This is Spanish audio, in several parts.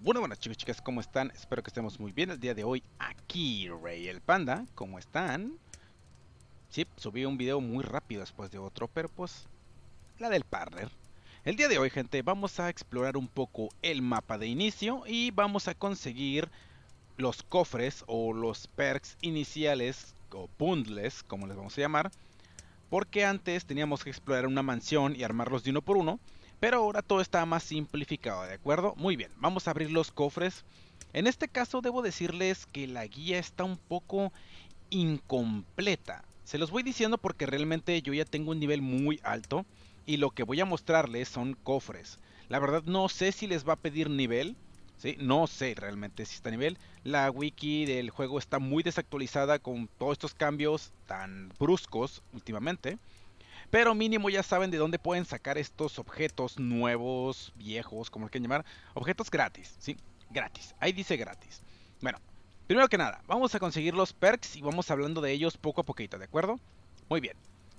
Bueno, buenas chicos chicas, ¿cómo están? Espero que estemos muy bien el día de hoy aquí, Rey el Panda, ¿cómo están? Sí, subí un video muy rápido después de otro, pero pues, la del partner. El día de hoy, gente, vamos a explorar un poco el mapa de inicio y vamos a conseguir los cofres o los perks iniciales o bundles, como les vamos a llamar, porque antes teníamos que explorar una mansión y armarlos de uno por uno, pero ahora todo está más simplificado, ¿de acuerdo? Muy bien, vamos a abrir los cofres. En este caso debo decirles que la guía está un poco incompleta. Se los voy diciendo porque realmente yo ya tengo un nivel muy alto y lo que voy a mostrarles son cofres. La verdad no sé si les va a pedir nivel, ¿sí? no sé realmente si está nivel. La wiki del juego está muy desactualizada con todos estos cambios tan bruscos últimamente. Pero mínimo ya saben de dónde pueden sacar estos objetos nuevos, viejos, como lo quieran llamar. Objetos gratis, ¿sí? Gratis. Ahí dice gratis. Bueno, primero que nada, vamos a conseguir los perks y vamos hablando de ellos poco a poquito, ¿de acuerdo? Muy bien.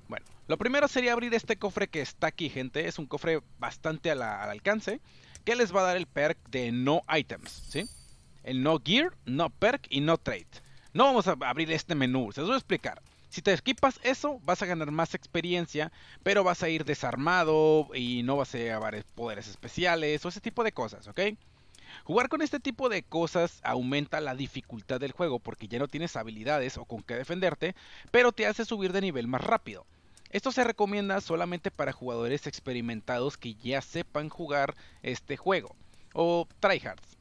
Bueno, lo primero sería abrir este cofre que está aquí, gente. Es un cofre bastante al alcance. Que les va a dar el perk de no items, ¿sí? El no gear, no perk y no trade. No vamos a abrir este menú, se los voy a explicar. Si te equipas eso, vas a ganar más experiencia, pero vas a ir desarmado y no vas a llevar poderes especiales o ese tipo de cosas, ¿ok? Jugar con este tipo de cosas aumenta la dificultad del juego porque ya no tienes habilidades o con qué defenderte, pero te hace subir de nivel más rápido. Esto se recomienda solamente para jugadores experimentados que ya sepan jugar este juego, o tryhards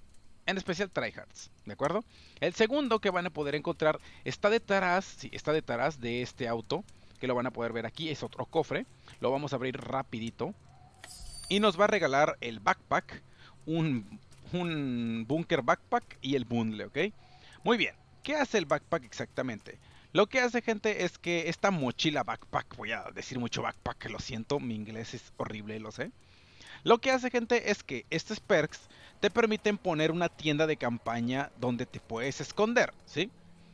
en especial tryhards, ¿de acuerdo? El segundo que van a poder encontrar está detrás, sí, está detrás de este auto, que lo van a poder ver aquí, es otro cofre, lo vamos a abrir rapidito y nos va a regalar el backpack, un, un bunker backpack y el bundle, ¿ok? Muy bien, ¿qué hace el backpack exactamente? Lo que hace gente es que esta mochila backpack, voy a decir mucho backpack, lo siento, mi inglés es horrible, lo sé. Lo que hace gente es que estos perks te permiten poner una tienda de campaña donde te puedes esconder, ¿sí?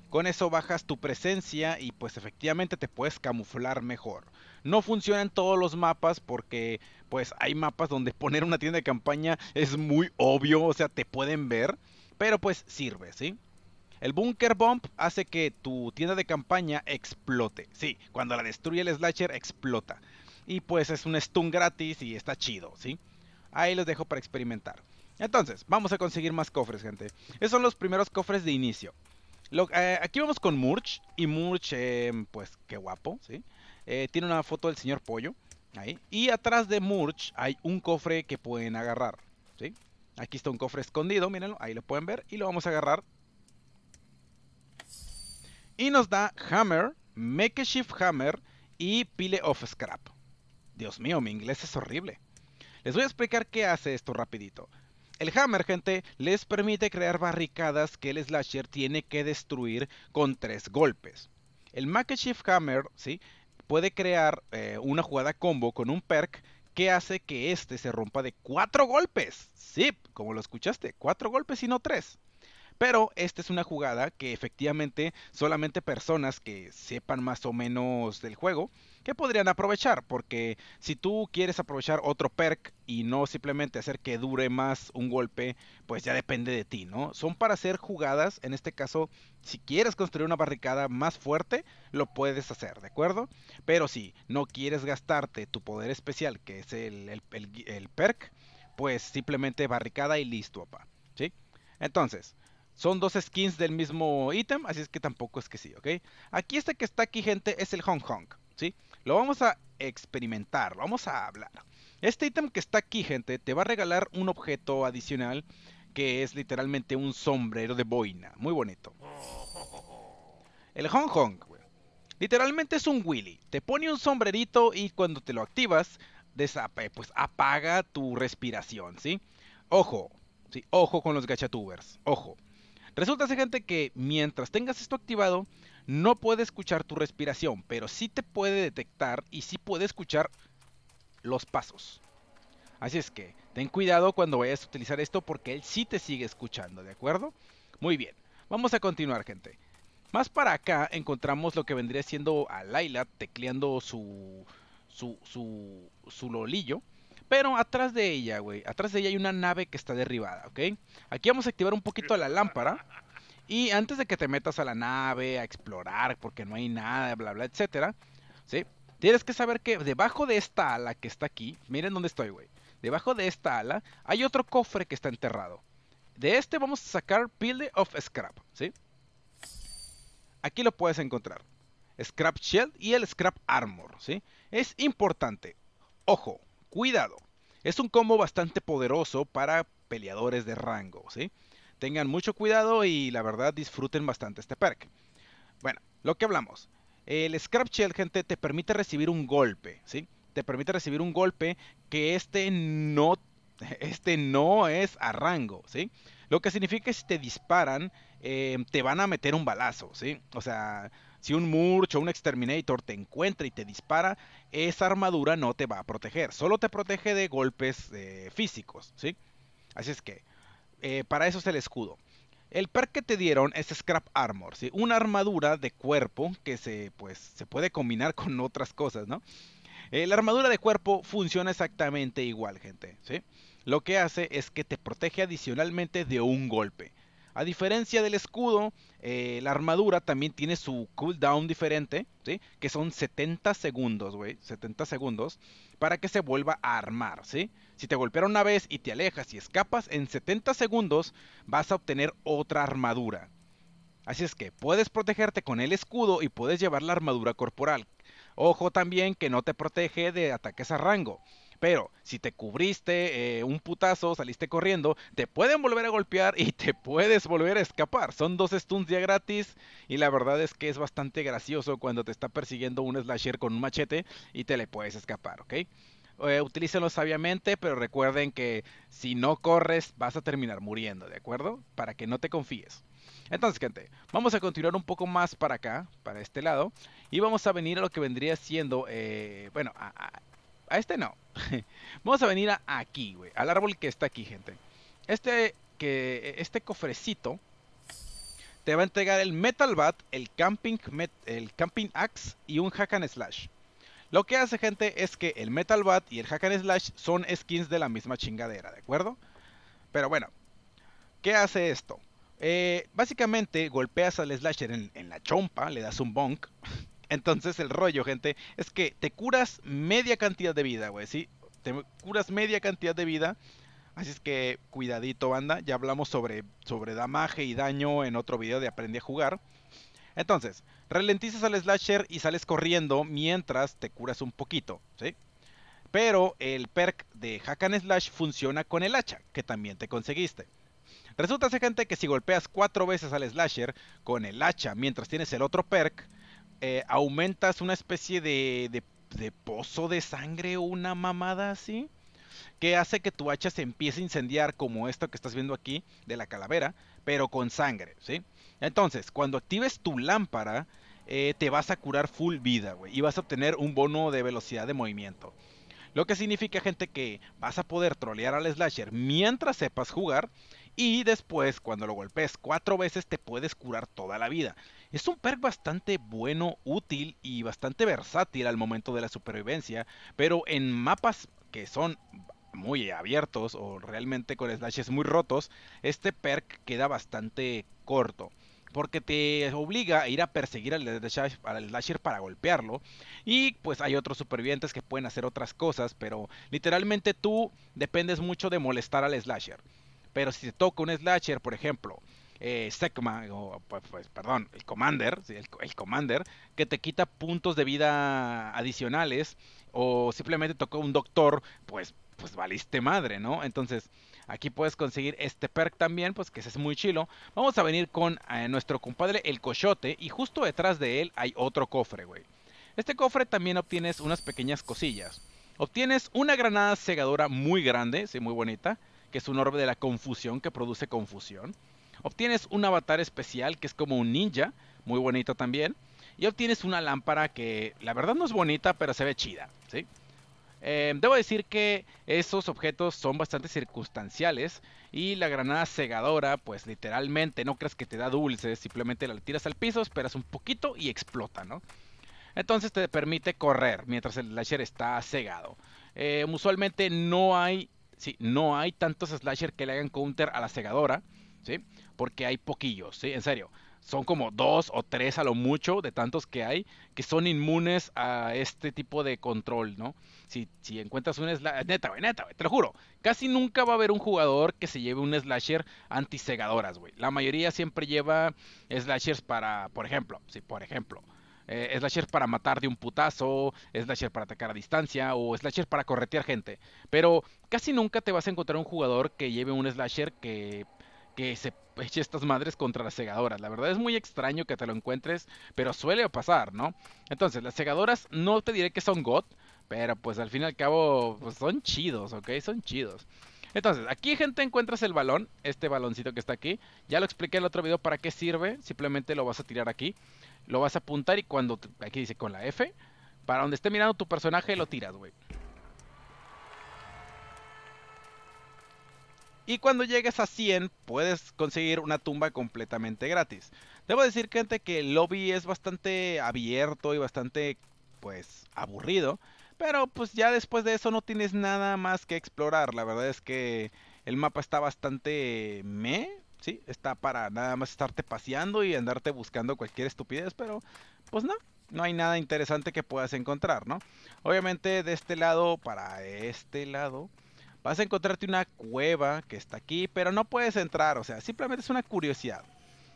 Con eso bajas tu presencia y pues efectivamente te puedes camuflar mejor. No funciona en todos los mapas porque pues hay mapas donde poner una tienda de campaña es muy obvio, o sea, te pueden ver, pero pues sirve, ¿sí? El Bunker Bomb hace que tu tienda de campaña explote. Sí, cuando la destruye el Slasher explota. Y pues es un stun gratis y está chido, ¿sí? Ahí los dejo para experimentar. Entonces, vamos a conseguir más cofres, gente. Esos son los primeros cofres de inicio. Eh, aquí vamos con Murch. Y Murch, eh, pues qué guapo, ¿sí? Eh, tiene una foto del señor Pollo. Ahí. Y atrás de Murch hay un cofre que pueden agarrar, ¿sí? Aquí está un cofre escondido, mírenlo, ahí lo pueden ver. Y lo vamos a agarrar. Y nos da Hammer, Makeshift Hammer y Pile of Scrap. Dios mío, mi inglés es horrible. Les voy a explicar qué hace esto rapidito. El hammer, gente, les permite crear barricadas que el slasher tiene que destruir con tres golpes. El Makeshift Hammer, ¿sí? Puede crear eh, una jugada combo con un perk que hace que este se rompa de cuatro golpes. Sí, como lo escuchaste, cuatro golpes y no tres. Pero esta es una jugada que efectivamente solamente personas que sepan más o menos del juego que podrían aprovechar, porque si tú quieres aprovechar otro perk y no simplemente hacer que dure más un golpe, pues ya depende de ti, ¿no? Son para hacer jugadas, en este caso, si quieres construir una barricada más fuerte, lo puedes hacer, ¿de acuerdo? Pero si no quieres gastarte tu poder especial, que es el, perk, pues simplemente barricada y listo, papá, ¿sí? Entonces, son dos skins del mismo ítem, así es que tampoco es que sí, ¿ok? Aquí este que está aquí, gente, es el Hong Kong, ¿sí? Lo vamos a experimentar, lo vamos a hablar. Este ítem que está aquí, gente, te va a regalar un objeto adicional que es literalmente un sombrero de boina. Muy bonito. El Hong Kong, Literalmente es un Willy. Te pone un sombrerito y cuando te lo activas, pues apaga tu respiración, ¿sí? Ojo, ¿sí? Ojo con los gachatubers, ojo. Resulta gente que mientras tengas esto activado, no puede escuchar tu respiración, pero sí te puede detectar y sí puede escuchar los pasos. Así es que ten cuidado cuando vayas a utilizar esto porque él sí te sigue escuchando, ¿de acuerdo? Muy bien, vamos a continuar, gente. Más para acá encontramos lo que vendría siendo a Laila tecleando su, su, su, su lolillo. Pero atrás de ella, güey, atrás de ella hay una nave que está derribada, ¿ok? Aquí vamos a activar un poquito la lámpara. Y antes de que te metas a la nave, a explorar, porque no hay nada, bla, bla, etcétera, ¿sí? Tienes que saber que debajo de esta ala que está aquí, miren dónde estoy, güey. Debajo de esta ala hay otro cofre que está enterrado. De este vamos a sacar Pile of Scrap, ¿sí? Aquí lo puedes encontrar. Scrap Shell y el Scrap Armor, ¿sí? Es importante. Ojo, cuidado. Es un combo bastante poderoso para peleadores de rango, ¿sí? Tengan mucho cuidado y la verdad disfruten bastante este perk. Bueno, lo que hablamos. El Scrap Shell, gente, te permite recibir un golpe, ¿sí? Te permite recibir un golpe que este no, este no es a rango, ¿sí? Lo que significa que si te disparan, eh, te van a meter un balazo, ¿sí? O sea, si un Murch o un Exterminator te encuentra y te dispara, esa armadura no te va a proteger, solo te protege de golpes eh, físicos, ¿sí? Así es que, eh, para eso es el escudo. El perk que te dieron es Scrap Armor, ¿sí? Una armadura de cuerpo que se, pues, se puede combinar con otras cosas, ¿no? Eh, la armadura de cuerpo funciona exactamente igual, gente, ¿sí? Lo que hace es que te protege adicionalmente de un golpe. A diferencia del escudo, eh, la armadura también tiene su cooldown diferente, Que son 70 segundos, güey. 70 segundos para que se vuelva a armar, Si te golpearon una vez y te alejas y escapas, en 70 segundos vas a obtener otra armadura. Así es que puedes protegerte con el escudo y puedes llevar la armadura corporal. Ojo también que no te protege de ataques a rango. Pero si te cubriste eh, un putazo, saliste corriendo, te pueden volver a golpear y te puedes volver a escapar. Son dos stuns ya gratis y la verdad es que es bastante gracioso cuando te está persiguiendo un slasher con un machete y te le puedes escapar, ¿ok? Eh, utilícenlo sabiamente, pero recuerden que si no corres vas a terminar muriendo, ¿de acuerdo? Para que no te confíes. Entonces, gente, vamos a continuar un poco más para acá, para este lado, y vamos a venir a lo que vendría siendo, eh, bueno, a, a este no. Vamos a venir aquí, güey. Al árbol que está aquí, gente. Este, que, este cofrecito te va a entregar el Metal Bat, el Camping, el Axe y un Hack and Slash. Lo que hace, gente, es que el Metal Bat y el Hack and Slash son skins de la misma chingadera, ¿de acuerdo? Pero bueno, ¿qué hace esto? Eh, básicamente golpeas al Slasher en, en la chompa, le das un bonk. Entonces el rollo, gente, es que te curas media cantidad de vida, güey, ¿sí? Te curas media cantidad de vida. Así es que cuidadito, anda. Ya hablamos sobre, sobre damaje y daño en otro video de Aprende a Jugar. Entonces, ralentizas al slasher y sales corriendo mientras te curas un poquito, ¿sí? Pero el perk de Hack Slash funciona con el hacha, que también te conseguiste. Resulta gente que si golpeas cuatro veces al slasher con el hacha mientras tienes el otro perk, eh, aumentas una especie de, pozo de sangre o una mamada así, que hace que tu hacha se empiece a incendiar como esto que estás viendo aquí de la calavera, pero con sangre, ¿sí? Entonces, cuando actives tu lámpara, eh, te vas a curar full vida, güey, y vas a obtener un bono de velocidad de movimiento. Lo que significa, gente, que vas a poder trolear al slasher mientras sepas jugar. Y después, cuando lo golpes cuatro veces, te puedes curar toda la vida. Es un perk bastante bueno, útil y bastante versátil al momento de la supervivencia, pero en mapas que son muy abiertos o realmente con slashes muy rotos, este perk queda bastante corto porque te obliga a ir a perseguir al, al slasher, para golpearlo. Y pues hay otros supervivientes que pueden hacer otras cosas, pero literalmente tú dependes mucho de molestar al slasher. Pero si te toca un slasher, por ejemplo, eh, este o, pues, pues, perdón, el Commander, el, Commander, que te quita puntos de vida adicionales, o simplemente tocó un doctor, pues, pues valiste madre, ¿no? Entonces, aquí puedes conseguir este perk también, pues que es muy chilo. Vamos a venir con eh, nuestro compadre el cochote y justo detrás de él hay otro cofre, güey. Este cofre también obtienes unas pequeñas cosillas. Obtienes una granada cegadora muy grande, sí, muy bonita, que es un orbe de la confusión que produce confusión. Obtienes un avatar especial que es como un ninja, muy bonito también. Y obtienes una lámpara que la verdad no es bonita, pero se ve chida, ¿sí? Em, debo decir que esos objetos son bastante circunstanciales y la granada cegadora, pues literalmente no creas que te da dulces, simplemente la tiras al piso, esperas un poquito y explota, ¿no? Entonces te permite correr mientras el slasher está cegado. Em, usualmente no hay, sí, no hay tantos slasher que le hagan counter a la cegadora, ¿sí? porque hay poquillos, ¿sí? En serio. Son como dos o tres a lo mucho de tantos que hay que son inmunes a este tipo de control, ¿no? Si, si encuentras un slasher, neta, güey, neta, güey, te lo juro, casi nunca va a haber un jugador que se lleve un slasher anti segadoras, güey. La mayoría siempre lleva slashers para, por ejemplo, sí, por ejemplo, Slashers eh, slasher para matar de un putazo, slasher para atacar a distancia o slasher para corretear gente. Pero casi nunca te vas a encontrar un jugador que lleve un slasher que que se eche estas madres contra las segadoras. La verdad es muy extraño que te lo encuentres, pero suele pasar, ¿no? Entonces, las segadoras no te diré que son God, pero pues al fin y al cabo pues, son chidos, ¿ok? Son chidos. Entonces, aquí gente encuentras el balón, este baloncito que está aquí. Ya lo expliqué en el otro video para qué sirve, simplemente lo vas a tirar aquí. Lo vas a apuntar y cuando, aquí dice con la F, para donde esté mirando tu personaje lo tiras, güey. Y cuando llegues a 100 puedes conseguir una tumba completamente gratis. Debo decir gente que el lobby es bastante abierto y bastante pues aburrido. Pero pues ya después de eso no tienes nada más que explorar. La verdad es que el mapa está bastante me. Sí, está para nada más estarte paseando y andarte buscando cualquier estupidez. Pero pues no, no hay nada interesante que puedas encontrar, ¿no? Obviamente de este lado para este lado vas a encontrarte una cueva que está aquí, pero no puedes entrar, o sea, simplemente es una curiosidad.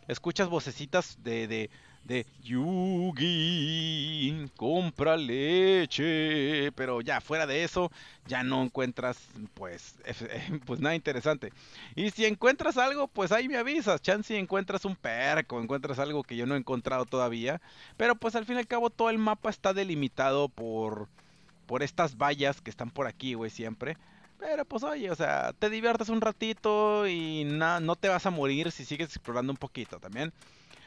Escuchas vocecitas de, de, de Yugi, compra leche, pero ya fuera de eso, ya no encuentras, pues, pues nada interesante. Y si encuentras algo, pues ahí me avisas, chance si encuentras un perco, encuentras algo que yo no he encontrado todavía, pero pues al fin y al cabo todo el mapa está delimitado por, por estas vallas que están por aquí, güey, siempre. Pero pues oye, o sea, te diviertes un ratito y no te vas a morir si sigues explorando un poquito también.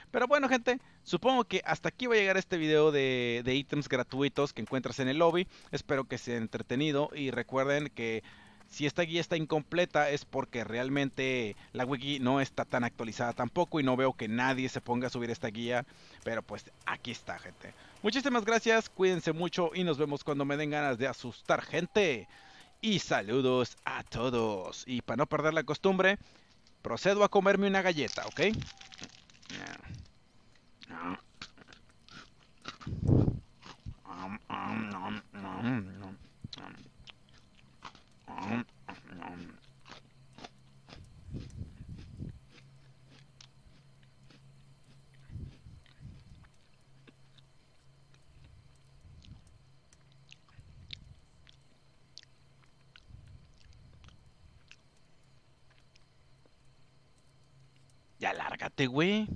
Pero bueno gente, supongo que hasta aquí va a llegar este video de, de ítems gratuitos que encuentras en el lobby. Espero que sea entretenido y recuerden que si esta guía está incompleta es porque realmente la wiki no está tan actualizada tampoco y no veo que nadie se ponga a subir esta guía, pero pues aquí está gente. Muchísimas gracias, cuídense mucho y nos vemos cuando me den ganas de asustar gente y saludos a todos. Y para no perder la costumbre, procedo a comerme una galleta, ¿ok? te güey.